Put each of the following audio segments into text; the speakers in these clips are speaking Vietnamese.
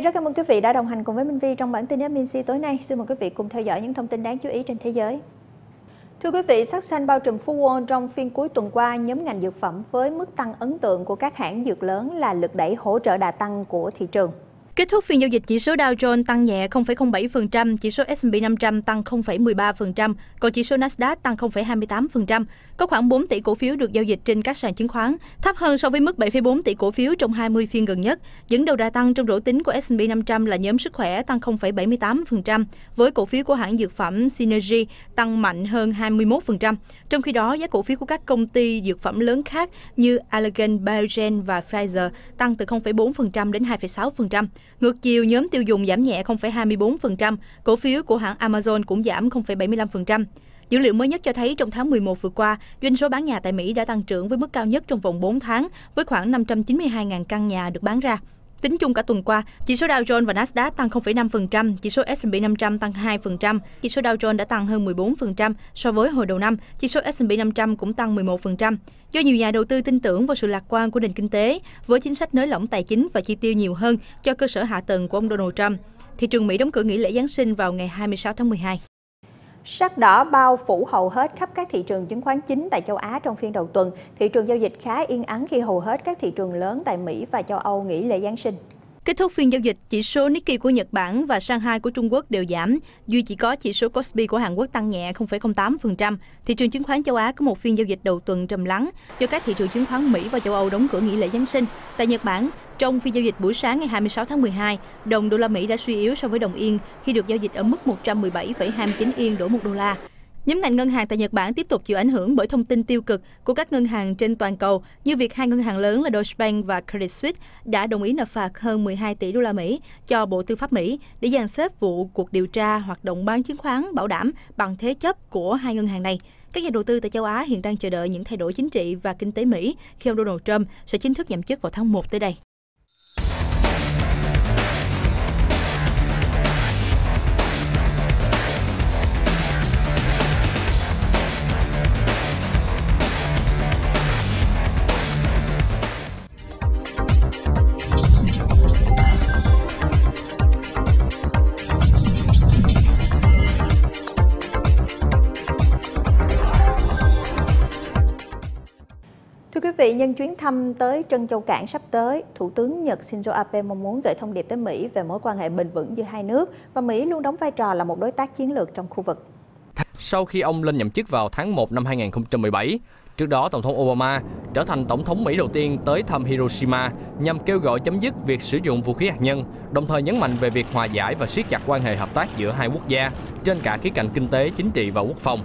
rất cảm ơn quý vị đã đồng hành cùng với Minh Vi trong bản tin FMC tối nay. Xin mời quý vị cùng theo dõi những thông tin đáng chú ý trên thế giới. Thưa quý vị, sắc xanh bao trùm Phú Wall trong phiên cuối tuần qua, nhóm ngành dược phẩm với mức tăng ấn tượng của các hãng dược lớn là lực đẩy hỗ trợ đà tăng của thị trường. Kết thúc phiên giao dịch, chỉ số Dow Jones tăng nhẹ 0,07%, chỉ số S&P 500 tăng 0,13%, còn chỉ số Nasdaq tăng 0,28%. Có khoảng 4 tỷ cổ phiếu được giao dịch trên các sàn chứng khoán, thấp hơn so với mức 7,4 tỷ cổ phiếu trong 20 phiên gần nhất. Dẫn đầu đà tăng trong rổ tính của S&P 500 là nhóm sức khỏe tăng 0,78%, với cổ phiếu của hãng dược phẩm Synergy tăng mạnh hơn 21%. Trong khi đó, giá cổ phiếu của các công ty dược phẩm lớn khác như Allergan, Biogen và Pfizer tăng từ 0,4% đến 2,6%. Ngược chiều, nhóm tiêu dùng giảm nhẹ 0,24%, cổ phiếu của hãng Amazon cũng giảm 0,75%. Dữ liệu mới nhất cho thấy trong tháng 11 vừa qua, doanh số bán nhà tại Mỹ đã tăng trưởng với mức cao nhất trong vòng 4 tháng với khoảng 592.000 căn nhà được bán ra. Tính chung cả tuần qua, chỉ số Dow Jones và Nasdaq tăng 0,5%, chỉ số S&P 500 tăng 2%, chỉ số Dow Jones đã tăng hơn 14% so với hồi đầu năm, chỉ số S&P 500 cũng tăng 11%. Do nhiều nhà đầu tư tin tưởng vào sự lạc quan của nền kinh tế với chính sách nới lỏng tài chính và chi tiêu nhiều hơn cho cơ sở hạ tầng của ông Donald Trump, thị trường Mỹ đóng cửa nghỉ lễ Giáng sinh vào ngày 26 tháng 12. Sắc đỏ bao phủ hầu hết khắp các thị trường chứng khoán chính tại châu Á trong phiên đầu tuần. Thị trường giao dịch khá yên ắng khi hầu hết các thị trường lớn tại Mỹ và châu Âu nghỉ lễ Giáng sinh. Kết thúc phiên giao dịch, chỉ số Nikkei của Nhật Bản và Shanghai của Trung Quốc đều giảm, duy chỉ có chỉ số Kospi của Hàn Quốc tăng nhẹ 0,08%. Thị trường chứng khoán châu Á có một phiên giao dịch đầu tuần trầm lắng do các thị trường chứng khoán Mỹ và châu Âu đóng cửa nghỉ lễ Giáng sinh. Tại Nhật Bản, trong phiên giao dịch buổi sáng ngày 26 tháng 12, đồng đô la Mỹ đã suy yếu so với đồng yên khi được giao dịch ở mức 117,29 yên đổi 1 đô la. Nhóm ngành ngân hàng tại Nhật Bản tiếp tục chịu ảnh hưởng bởi thông tin tiêu cực của các ngân hàng trên toàn cầu, như việc hai ngân hàng lớn là Deutsche Bank và Credit Suisse đã đồng ý nộp phạt hơn 12 tỷ đô la Mỹ cho Bộ Tư pháp Mỹ để dàn xếp vụ cuộc điều tra hoạt động bán chứng khoán bảo đảm bằng thế chấp của hai ngân hàng này. Các nhà đầu tư tại châu Á hiện đang chờ đợi những thay đổi chính trị và kinh tế Mỹ khi ông Donald Trump sẽ chính thức nhậm chức vào tháng 1 tới đây. vị, nhân chuyến thăm tới Trân Châu Cảng sắp tới, Thủ tướng Nhật Shinzo Abe mong muốn gửi thông điệp tới Mỹ về mối quan hệ bền vững giữa hai nước và Mỹ luôn đóng vai trò là một đối tác chiến lược trong khu vực. Sau khi ông lên nhậm chức vào tháng 1 năm 2017, trước đó Tổng thống Obama trở thành tổng thống Mỹ đầu tiên tới thăm Hiroshima nhằm kêu gọi chấm dứt việc sử dụng vũ khí hạt nhân, đồng thời nhấn mạnh về việc hòa giải và siết chặt quan hệ hợp tác giữa hai quốc gia trên cả khía cạnh kinh tế, chính trị và quốc phòng.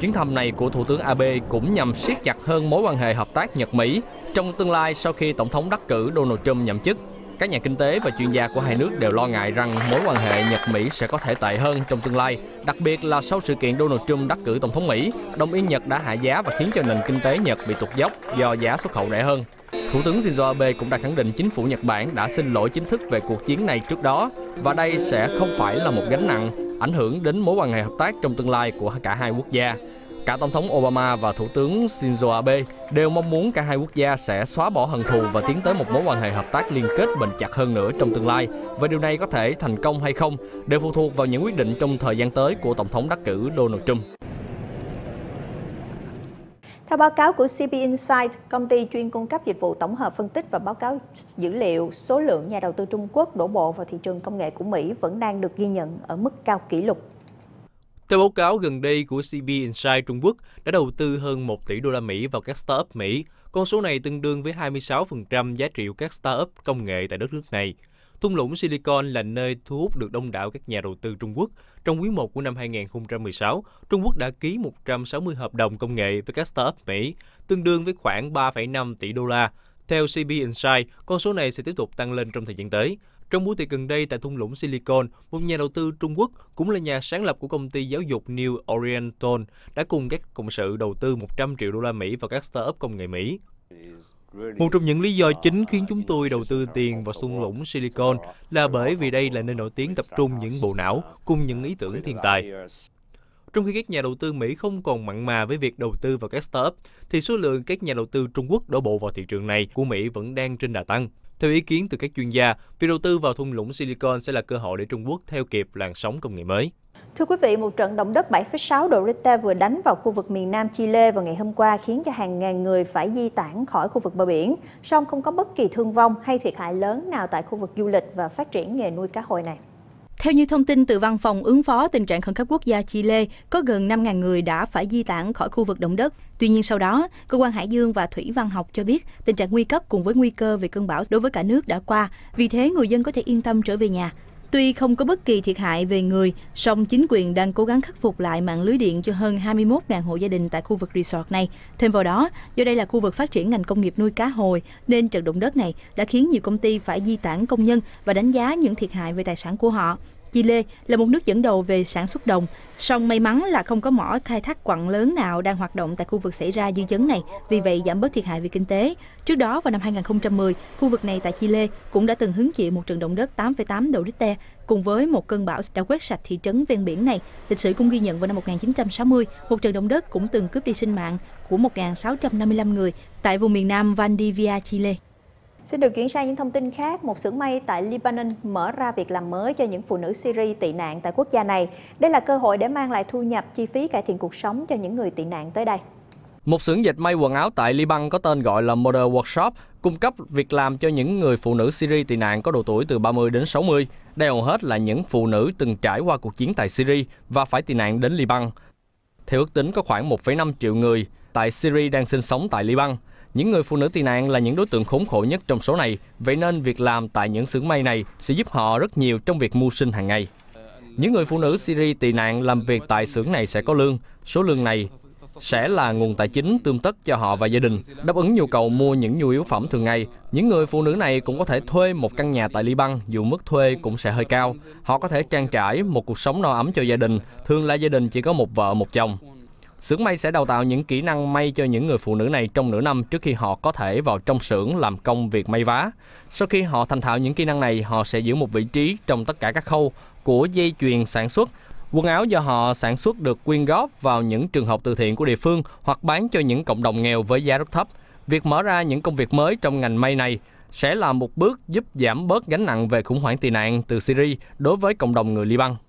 Chuyến thăm này của Thủ tướng Abe cũng nhằm siết chặt hơn mối quan hệ hợp tác Nhật-Mỹ trong tương lai sau khi Tổng thống đắc cử Donald Trump nhậm chức. Các nhà kinh tế và chuyên gia của hai nước đều lo ngại rằng mối quan hệ Nhật-Mỹ sẽ có thể tệ hơn trong tương lai, đặc biệt là sau sự kiện Donald Trump đắc cử Tổng thống Mỹ, đồng yên Nhật đã hạ giá và khiến cho nền kinh tế Nhật bị tụt dốc do giá xuất khẩu rẻ hơn. Thủ tướng Shinzo Abe cũng đã khẳng định chính phủ Nhật Bản đã xin lỗi chính thức về cuộc chiến này trước đó và đây sẽ không phải là một gánh nặng ảnh hưởng đến mối quan hệ hợp tác trong tương lai của cả hai quốc gia. Cả Tổng thống Obama và Thủ tướng Shinzo Abe đều mong muốn cả hai quốc gia sẽ xóa bỏ hận thù và tiến tới một mối quan hệ hợp tác liên kết bền chặt hơn nữa trong tương lai. Và điều này có thể thành công hay không đều phụ thuộc vào những quyết định trong thời gian tới của Tổng thống đắc cử Donald Trump. Theo báo cáo của CB Insight, công ty chuyên cung cấp dịch vụ tổng hợp phân tích và báo cáo dữ liệu, số lượng nhà đầu tư Trung Quốc đổ bộ vào thị trường công nghệ của Mỹ vẫn đang được ghi nhận ở mức cao kỷ lục. Theo báo cáo gần đây của CB Insight Trung Quốc đã đầu tư hơn 1 tỷ đô la Mỹ vào các startup Mỹ. Con số này tương đương với 26% giá trị của các startup công nghệ tại đất nước này. Thung lũng Silicon là nơi thu hút được đông đảo các nhà đầu tư Trung Quốc. Trong quý 1 của năm 2016, Trung Quốc đã ký 160 hợp đồng công nghệ với các startup Mỹ, tương đương với khoảng 3,5 tỷ đô la. Theo CB Insight, con số này sẽ tiếp tục tăng lên trong thời gian tới. Trong buổi tiệc gần đây tại thung lũng Silicon, một nhà đầu tư Trung Quốc cũng là nhà sáng lập của công ty giáo dục New Oriental đã cùng các cộng sự đầu tư 100 triệu đô la Mỹ vào các startup công nghệ Mỹ. Một trong những lý do chính khiến chúng tôi đầu tư tiền vào thung lũng Silicon là bởi vì đây là nơi nổi tiếng tập trung những bộ não cùng những ý tưởng thiên tài. Trong khi các nhà đầu tư Mỹ không còn mặn mà với việc đầu tư vào các startup, thì số lượng các nhà đầu tư Trung Quốc đổ bộ vào thị trường này của Mỹ vẫn đang trên đà tăng. Theo ý kiến từ các chuyên gia, việc đầu tư vào thung lũng Silicon sẽ là cơ hội để Trung Quốc theo kịp làn sóng công nghệ mới. Thưa quý vị, một trận động đất 7,6 độ Richter vừa đánh vào khu vực miền Nam Chile vào ngày hôm qua khiến cho hàng ngàn người phải di tản khỏi khu vực bờ biển, song không có bất kỳ thương vong hay thiệt hại lớn nào tại khu vực du lịch và phát triển nghề nuôi cá hồi này. Theo như thông tin từ Văn phòng ứng phó tình trạng khẩn cấp quốc gia Chile, có gần 5.000 người đã phải di tản khỏi khu vực động đất. Tuy nhiên sau đó, cơ quan Hải dương và Thủy văn học cho biết tình trạng nguy cấp cùng với nguy cơ về cơn bão đối với cả nước đã qua. Vì thế, người dân có thể yên tâm trở về nhà. Tuy không có bất kỳ thiệt hại về người, song chính quyền đang cố gắng khắc phục lại mạng lưới điện cho hơn 21.000 hộ gia đình tại khu vực resort này. Thêm vào đó, do đây là khu vực phát triển ngành công nghiệp nuôi cá hồi, nên trận động đất này đã khiến nhiều công ty phải di tản công nhân và đánh giá những thiệt hại về tài sản của họ. Chile là một nước dẫn đầu về sản xuất đồng, song may mắn là không có mỏ khai thác quặng lớn nào đang hoạt động tại khu vực xảy ra dư chấn này, vì vậy giảm bớt thiệt hại về kinh tế. Trước đó vào năm 2010, khu vực này tại Chile cũng đã từng hứng chịu một trận động đất 8,8 độ Richter cùng với một cơn bão đã quét sạch thị trấn ven biển này. Lịch sử cũng ghi nhận vào năm 1960, một trận động đất cũng từng cướp đi sinh mạng của 1.655 người tại vùng miền nam Valdivia, Chile. Xin được chuyển sang những thông tin khác. Một xưởng may tại Lebanon mở ra việc làm mới cho những phụ nữ Syria tị nạn tại quốc gia này. Đây là cơ hội để mang lại thu nhập, chi phí cải thiện cuộc sống cho những người tị nạn tới đây. Một xưởng dệt may quần áo tại Liban có tên gọi là Modern Workshop cung cấp việc làm cho những người phụ nữ Syria tị nạn có độ tuổi từ 30 đến 60. Đây hầu hết là những phụ nữ từng trải qua cuộc chiến tại Syria và phải tị nạn đến Liban. Theo ước tính có khoảng 1,5 triệu người tại Syria đang sinh sống tại Liban. Những người phụ nữ tị nạn là những đối tượng khốn khổ nhất trong số này, vậy nên việc làm tại những xưởng may này sẽ giúp họ rất nhiều trong việc mưu sinh hàng ngày. Những người phụ nữ Syria tị nạn làm việc tại xưởng này sẽ có lương. Số lương này sẽ là nguồn tài chính tương tất cho họ và gia đình, đáp ứng nhu cầu mua những nhu yếu phẩm thường ngày. Những người phụ nữ này cũng có thể thuê một căn nhà tại Liban, dù mức thuê cũng sẽ hơi cao. Họ có thể trang trải một cuộc sống no ấm cho gia đình, thường là gia đình chỉ có một vợ một chồng. Xưởng may sẽ đào tạo những kỹ năng may cho những người phụ nữ này trong nửa năm trước khi họ có thể vào trong xưởng làm công việc may vá. Sau khi họ thành thạo những kỹ năng này, họ sẽ giữ một vị trí trong tất cả các khâu của dây chuyền sản xuất. Quần áo do họ sản xuất được quyên góp vào những trường học từ thiện của địa phương hoặc bán cho những cộng đồng nghèo với giá rất thấp. Việc mở ra những công việc mới trong ngành may này sẽ là một bước giúp giảm bớt gánh nặng về khủng hoảng tị nạn từ Syria đối với cộng đồng người Liban.